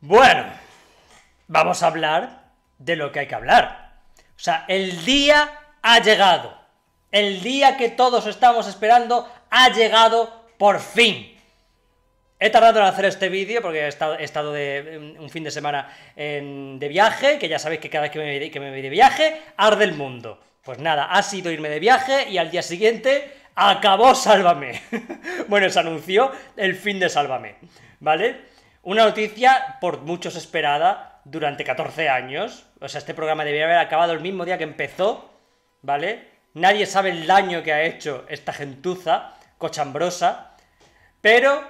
Bueno, vamos a hablar de lo que hay que hablar. O sea, el día ha llegado. El día que todos estamos esperando ha llegado por fin. He tardado en hacer este vídeo porque he estado, de un fin de semana de viaje, que ya sabéis que cada vez que me, que me voy de viaje, arde el mundo. Pues nada, ha sido irme de viaje y al día siguiente acabó Sálvame. bueno, se anunció el fin de Sálvame, ¿vale? Una noticia por muchos esperada durante 14 años. O sea, este programa debería haber acabado el mismo día que empezó, ¿vale? Nadie sabe el daño que ha hecho esta gentuza cochambrosa, pero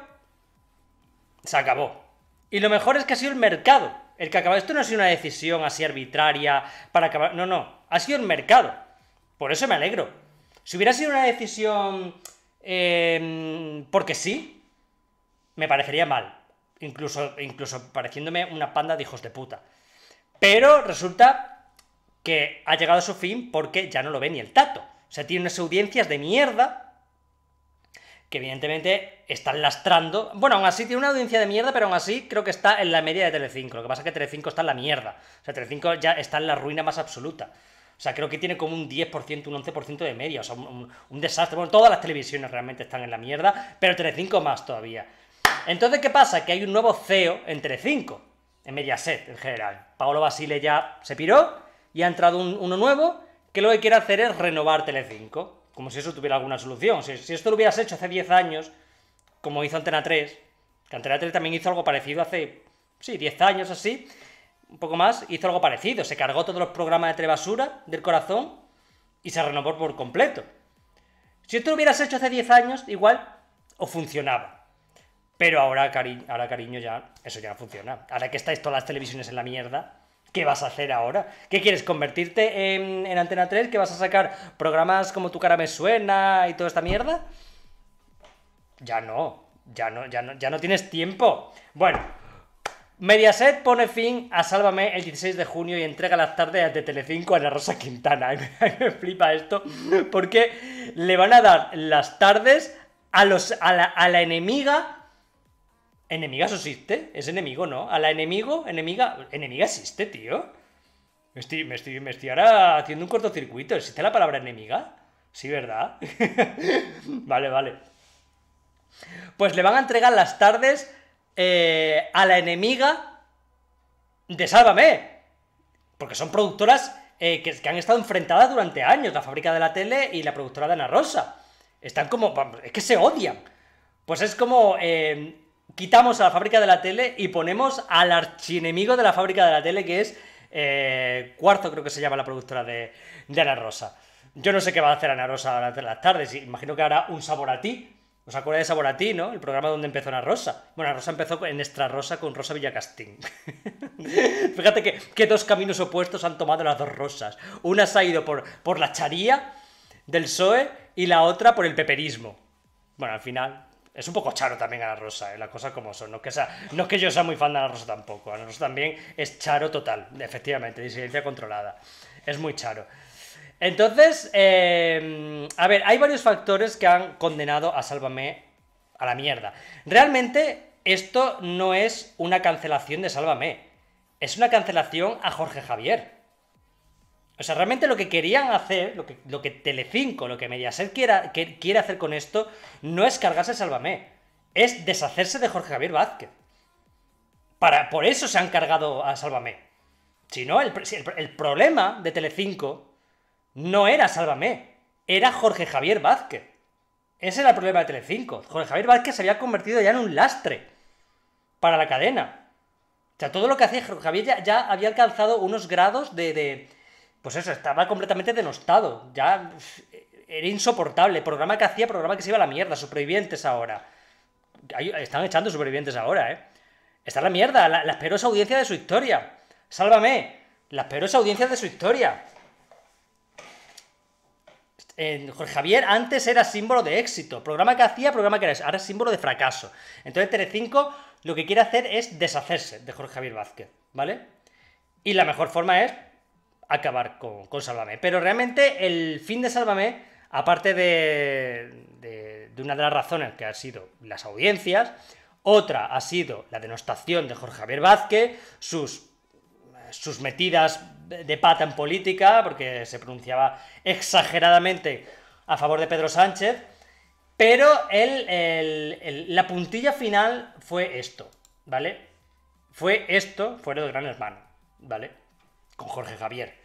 se acabó. Y lo mejor es que ha sido el mercado el que acaba Esto no ha sido una decisión así arbitraria para acabar. No, no. Ha sido el mercado. Por eso me alegro. Si hubiera sido una decisión em, porque sí, me parecería mal incluso, incluso pareciéndome una panda de hijos de puta. Pero resulta que ha llegado a su fin porque ya no lo ve ni el tato. O sea, tiene unas audiencias de mierda que evidentemente están lastrando. Bueno, aún así tiene una audiencia de mierda, pero aún así creo que está en la media de Telecinco. Lo que pasa es que Telecinco está en la mierda. O sea, Telecinco ya está en la ruina más absoluta. O sea, creo que tiene como un 10%, un 11% de media. O sea, un, desastre. Bueno, todas las televisiones realmente están en la mierda, pero Telecinco más todavía. Entonces, ¿qué pasa? Que hay un nuevo CEO entre 5 en Mediaset en general. Paolo Basile ya se piró y ha entrado uno nuevo que lo que quiere hacer es renovar Telecinco, como si eso tuviera alguna solución. Si, si esto lo hubieras hecho hace 10 años, como hizo Antena 3, que Antena 3 también hizo algo parecido hace, sí, 10 años así, un poco más, hizo algo parecido. Se cargó todos los programas de Trebasura del corazón y se renovó por completo. Si esto lo hubieras hecho hace 10 años, igual o funcionaba. Pero ahora, ahora, cariño, ya eso ya funciona. Ahora que estáis todas las televisiones en la mierda, ¿qué vas a hacer ahora? ¿Qué quieres? ¿Convertirte en, Antena 3? ¿Que vas a sacar programas como Tu cara me suena y toda esta mierda? Ya no, ya no, ya no, ya no tienes tiempo. Bueno, Mediaset pone fin a Sálvame el 16 de junio y entrega las tardes de Telecinco a la Rosa Quintana. me flipa esto porque le van a dar las tardes a, los, a, la, a la enemiga ¿Enemigas existe? Es enemigo, ¿no? A la enemigo, enemiga. Enemiga existe, tío. Me estoy, ahora haciendo un cortocircuito. ¿Existe la palabra enemiga? Sí, ¿verdad? vale, vale. Pues le van a entregar las tardes eh, a la enemiga de Sálvame. Porque son productoras eh, que, han estado enfrentadas durante años, la fábrica de la tele y la productora de Ana Rosa. Están como... Es que se odian. Pues es como... Eh, quitamos a la fábrica de la tele y ponemos al archienemigo de la fábrica de la tele, que es eh, Cuarto, creo que se llama la productora de, Ana Rosa. Yo no sé qué va a hacer Ana Rosa durante las tardes, imagino que hará un sabor a ti. ¿Os acordáis de Sabor a ti, no? El programa donde empezó Ana Rosa. Bueno, Ana Rosa empezó en Extra Rosa con Rosa Villacastín. Fíjate que, dos caminos opuestos han tomado las dos rosas. Una se ha ido por, por la charía del PSOE y la otra por el peperismo. Bueno, al final, es un poco charo también a la Rosa, eh, las cosas como son. No es, que sea, no que yo sea muy fan de la Rosa tampoco. la Rosa también es charo total, efectivamente, disidencia controlada. Es muy charo. Entonces, eh, a ver, hay varios factores que han condenado a Sálvame a la mierda. Realmente, esto no es una cancelación de Sálvame. Es una cancelación a Jorge Javier. O sea, realmente lo que querían hacer, lo que, lo que Telecinco, lo que Mediaset quiera, que, quiere hacer con esto, no es cargarse Salvame, es deshacerse de Jorge Javier Vázquez. Para, por eso se han cargado a Sálvame. Si no, el, el, problema de Telecinco no era Sálvame, era Jorge Javier Vázquez. Ese era el problema de Telecinco. Jorge Javier Vázquez se había convertido ya en un lastre para la cadena. O sea, todo lo que hacía Jorge Javier ya, había alcanzado unos grados de pues eso, estaba completamente denostado. Ya eh, era insoportable. Programa que hacía, programa que se iba a la mierda. Supervivientes ahora. Están echando supervivientes ahora, ¿eh? Está la mierda, la, la audiencia de su historia. Sálvame, La peores audiencia de su historia. Jorge Javier antes era símbolo de éxito. Programa que hacía, programa que era. Ahora es símbolo de fracaso. Entonces Telecinco lo que quiere hacer es deshacerse de Jorge Javier Vázquez, ¿vale? Y la mejor forma es acabar con, con Sálvame. Pero realmente el fin de Sálvame, aparte de, de, una de las razones que han sido las audiencias, otra ha sido la denostación de Jorge Javier Vázquez, sus, sus metidas de pata en política, porque se pronunciaba exageradamente a favor de Pedro Sánchez. Pero el, la puntilla final fue esto, ¿vale? Fue esto fuera de Gran Hermano, ¿vale? Con Jorge Javier.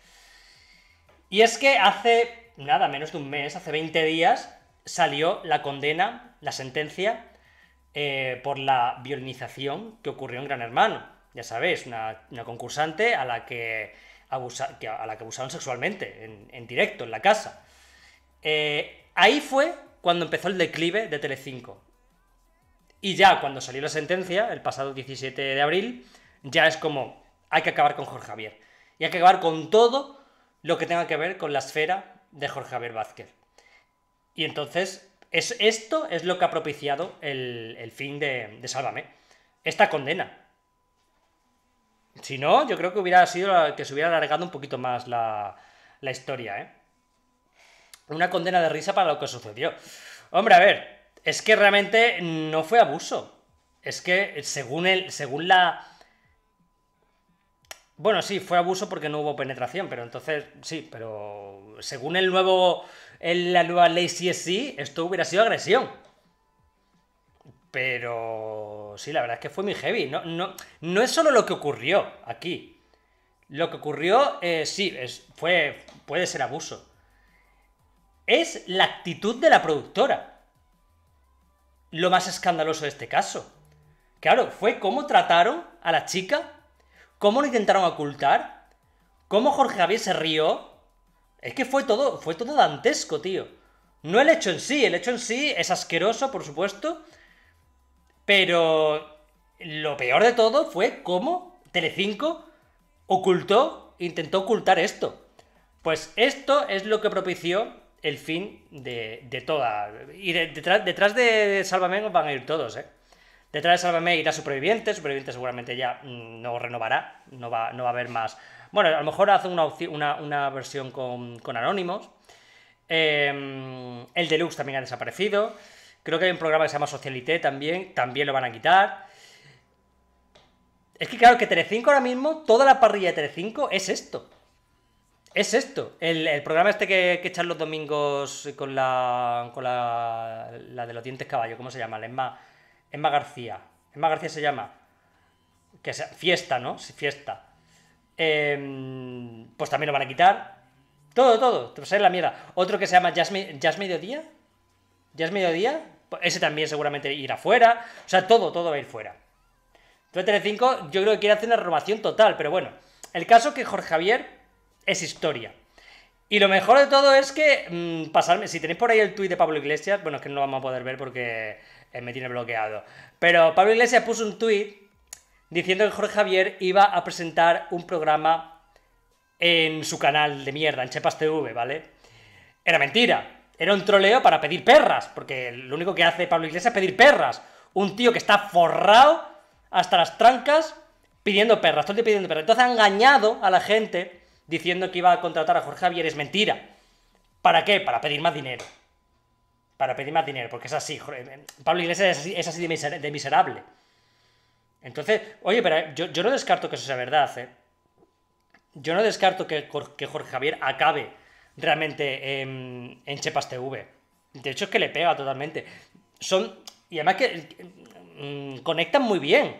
Y es que hace nada menos de un mes, hace 20 días, salió la condena, la sentencia, eh, por la violinización que ocurrió en Gran Hermano. Ya sabéis, una, concursante a la que, abusaron sexualmente, en, directo, en la casa. Eh, ahí fue cuando empezó el declive de Telecinco. Y ya cuando salió la sentencia, el pasado 17 de abril, ya es como, hay que acabar con Jorge Javier. Y hay que acabar con todo lo que tenga que ver con la esfera de Jorge Javier Vázquez. Y entonces, es, esto es lo que ha propiciado el, fin de, de, Sálvame. Esta condena. Si no, yo creo que hubiera sido que se hubiera alargado un poquito más la, la historia, ¿eh? Una condena de risa para lo que sucedió. Hombre, a ver, es que realmente no fue abuso. Es que según, el, según la, bueno, sí, fue abuso porque no hubo penetración, pero entonces sí, pero según el nuevo, la nueva ley CSI, esto hubiera sido agresión. Pero sí, la verdad es que fue muy heavy. No, no, no es solo lo que ocurrió aquí. Lo que ocurrió, eh, sí, es, fue, puede ser abuso. Es la actitud de la productora. Lo más escandaloso de este caso. Claro, fue cómo trataron a la chica cómo lo intentaron ocultar, cómo Jorge Javier se rió. Es que fue todo, fue todo dantesco, tío. No el hecho en sí, el hecho en sí es asqueroso, por supuesto. Pero lo peor de todo fue cómo Telecinco ocultó, intentó ocultar esto. Pues esto es lo que propició el fin de, toda. Y detrás de Salvamengo van a ir todos, ¿eh? Detrás de Sálvame irá Superviviente, Superviviente seguramente ya mm, no renovará, no va, no va a haber más. Bueno, a lo mejor hace una, una, una versión con, con Anónimos. Em, el Deluxe también ha desaparecido. Creo que hay un programa que se llama Socialité también, también lo van a quitar. Es que claro, que Tere5 ahora mismo, toda la parrilla de Telecinco es esto. Es esto. El, programa este que, echan los domingos con la. con la. la de los dientes caballo, ¿cómo se llama? La ESMA. Emma García. Emma García se llama. Que fiesta, ¿no? Fiesta. Em, pues también lo van a quitar. Todo, todo. Pues la mierda. Otro que se llama Jazz, es Mediodía. es Mediodía. Pues ese también seguramente irá fuera. O sea, todo, todo va a ir fuera. 335, yo creo que quiere hacer una renovación total. Pero bueno, el caso que Jorge Javier es historia. Y lo mejor de todo es que mm, Si tenéis por ahí el tuit de Pablo Iglesias, bueno, es que no lo vamos a poder ver porque eh, me tiene bloqueado. Pero Pablo Iglesias puso un tuit diciendo que Jorge Javier iba a presentar un programa en su canal de mierda, en Chepas TV, ¿vale? Era mentira. Era un troleo para pedir perras, porque lo único que hace Pablo Iglesias es pedir perras. Un tío que está forrado hasta las trancas pidiendo perras, todo el día pidiendo perras. Entonces ha engañado a la gente diciendo que iba a contratar a Jorge Javier es mentira. ¿Para qué? Para pedir más dinero. Para pedir más dinero, porque es así. Eh, Pablo Iglesias es así, de, miserable. Entonces, oye, pero eh, yo, no descarto que eso sea verdad, ¿eh? Yo no descarto que, Jorge Javier acabe realmente en, Chepas TV. De hecho, es que le pega totalmente. Son. Y además que mm, conectan muy bien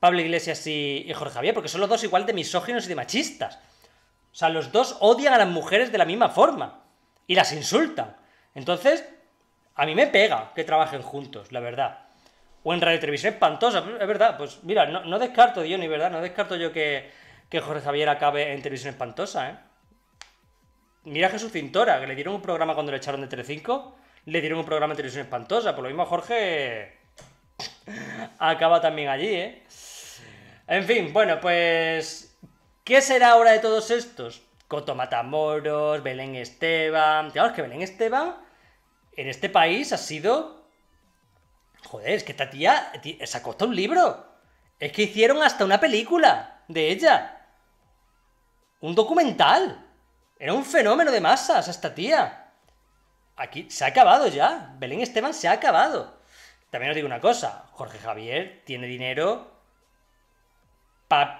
Pablo Iglesias y, y Jorge Javier, porque son los dos igual de misóginos y de machistas. O sea, los dos odian a las mujeres de la misma forma y las insultan. Entonces, a mí me pega que trabajen juntos, la verdad. O en Radio Televisión Espantosa, es verdad, pues mira, no, descarto yo ni verdad, no descarto yo que, Jorge Javier acabe en Televisión Espantosa, ¿eh? Mira a Jesús Cintora, que le dieron un programa cuando le echaron de 35. le dieron un programa en Televisión Espantosa, por lo mismo Jorge acaba también allí, ¿eh? En fin, bueno, pues ¿Qué será ahora de todos estos? Coto Matamoros, Belén Esteban. Claro, que Belén Esteban en este país ha sido. Joder, es que esta tía, Se ha un libro. Es que hicieron hasta una película de ella. Un documental. Era un fenómeno de masas esta tía. Aquí se ha acabado ya. Belén Esteban se ha acabado. También os digo una cosa, Jorge Javier tiene dinero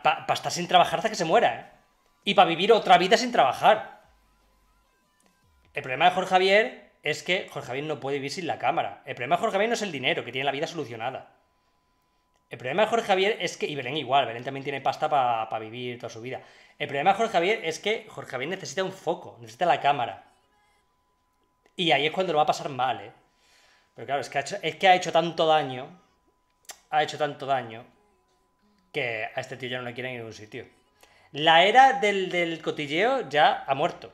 para estar sin trabajar hasta que se muera, ¿eh? Y para vivir otra vida sin trabajar. El problema de Jorge Javier es que Jorge Javier no puede vivir sin la cámara. El problema de Jorge Javier no es el dinero, que tiene la vida solucionada. El problema de Jorge Javier es que, y Belén igual, Belén también tiene pasta para vivir toda su vida. El problema de Jorge Javier es que Jorge Javier necesita un foco, necesita la cámara. Y ahí es cuando lo va a pasar mal, ¿eh? Pero claro, es que ha hecho tanto daño, ha hecho tanto daño, que a este tío ya no le quieren en ningún sitio. La era del, cotilleo ya ha muerto.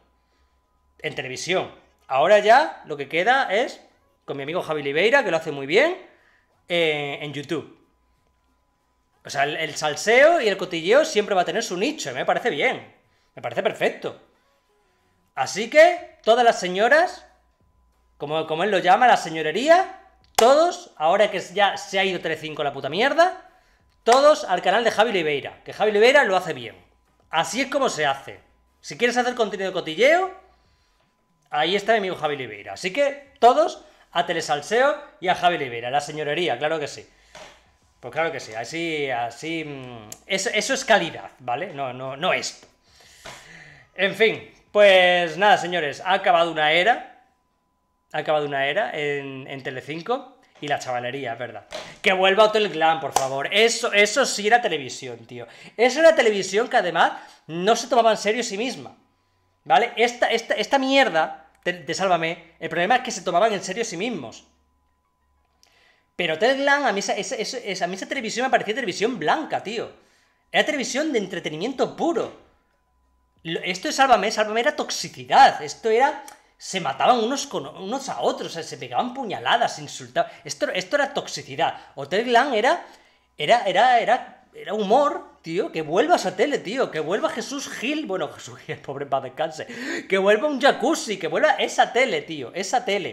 En televisión. Ahora ya lo que queda es con mi amigo Javi Liveira, que lo hace muy bien, eh, en YouTube. O sea, el, salseo y el cotilleo siempre va a tener su nicho, y me parece bien. Me parece perfecto. Así que, todas las señoras, como, como él lo llama, la señorería, todos, ahora que ya se ha ido tele 5 la puta mierda, todos al canal de Javi Oliveira, que Javi Oliveira lo hace bien. Así es como se hace. Si quieres hacer contenido de cotilleo, ahí está mi amigo Javi Oliveira. Así que todos a Telesalseo y a Javi Oliveira, la señorería, claro que sí. Pues claro que sí, así, así. Mm, eso, es calidad, ¿vale? No, no, no es. En fin, pues nada, señores, ha acabado una era. Ha acabado una era en, en Telecinco y la chavalería, es verdad. Que vuelva Hotel Glam, por favor. Eso, eso sí era televisión, tío. Eso era televisión que además no se tomaba en serio sí misma. ¿Vale? Esta, esta, mierda de, Sálvame, el problema es que se tomaban en serio sí mismos. Pero Hotel Glam, a mí esa, esa, a mí esa televisión me parecía televisión blanca, tío. Era televisión de entretenimiento puro. Esto de Sálvame, Sálvame era toxicidad. Esto era se mataban unos, con, unos a otros, se pegaban puñaladas, insultaban. Esto, esto era toxicidad. Hotel Glam era, era, era, era, era humor, tío. Que vuelva a esa tele, tío. Que vuelva Jesús Gil. Bueno, Jesús Gil, pobre padre descanse. Que vuelva un jacuzzi, que vuelva esa tele, tío. Esa tele.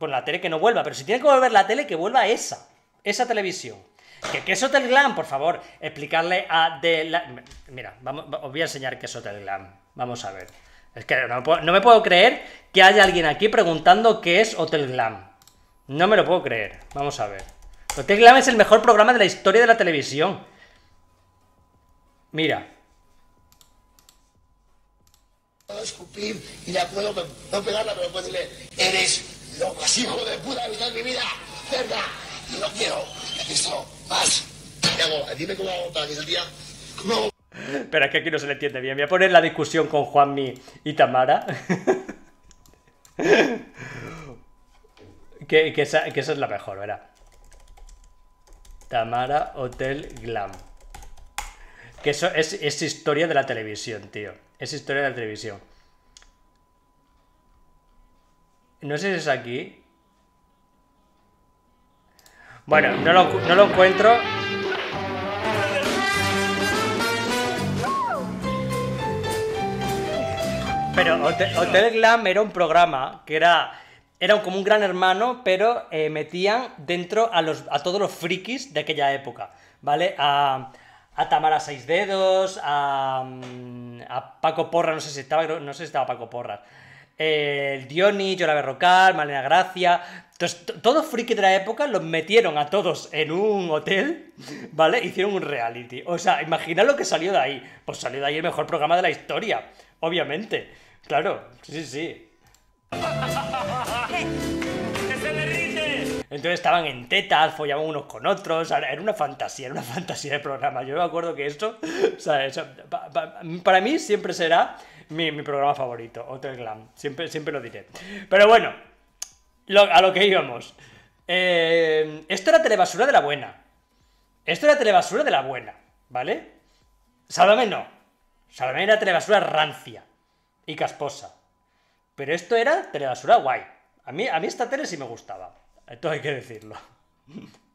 Bueno, pues la tele que no vuelva, pero si tiene que volver la tele, que vuelva esa. Esa televisión. Que es Hotel Glam? Por favor, explicarle a de la... Mira, os voy a enseñar qué es Hotel Glam. Vamos a ver. Es que no me, puedo, no me puedo creer que haya alguien aquí preguntando qué es Hotel Glam. No me lo puedo creer. Vamos a ver. Hotel Glam es el mejor programa de la historia de la televisión. Mira. Puedo escupir y la puedo no pegarla, pero puedo decirle, eres loco, hijo de puta, mitad de mi vida, cerda, no quiero, eso, más. ¿Qué hago? Dime cómo hago para que el día... ¿Cómo hago? Pero es que aquí no se le entiende bien. Voy a poner la discusión con Juanmi y Tamara. que, esa, que es la mejor, ¿verdad? Tamara Hotel Glam. Que eso es, historia de la televisión, tío. Es historia de la televisión. No sé si es aquí. Bueno, no lo, no lo encuentro. Pero Hotel, Glam era un programa que era era como un gran hermano, pero eh, metían dentro a, los, a todos los frikis de aquella época, ¿vale? A, a Tamara Seis Dedos, a, mm, Paco Porra, no sé si estaba, no sé si estaba Paco Porra, el Dioni, Yola Berrocal, Malena Gracia... Entonces, todos frikis de la época los metieron a todos en un hotel, ¿vale? Hicieron un reality. O sea, imagina lo que salió de ahí. Pues salió de ahí el mejor programa de la historia, obviamente. Claro, sí, sí. Entonces estaban en tetas, follaban unos con otros. Era una fantasía, era una fantasía de programa. Yo me acuerdo que esto, o sea, para mí siempre será mi, programa favorito, Hotel Glam. Siempre, siempre lo diré. Pero bueno, a lo que íbamos. Eh, esto era telebasura de la buena. Esto era telebasura de la buena, ¿vale? Sálvame no. Sálvame era telebasura rancia y casposa. Pero esto era telebasura guay. A mí, a mí esta tele sí me gustaba. Esto hay que decirlo.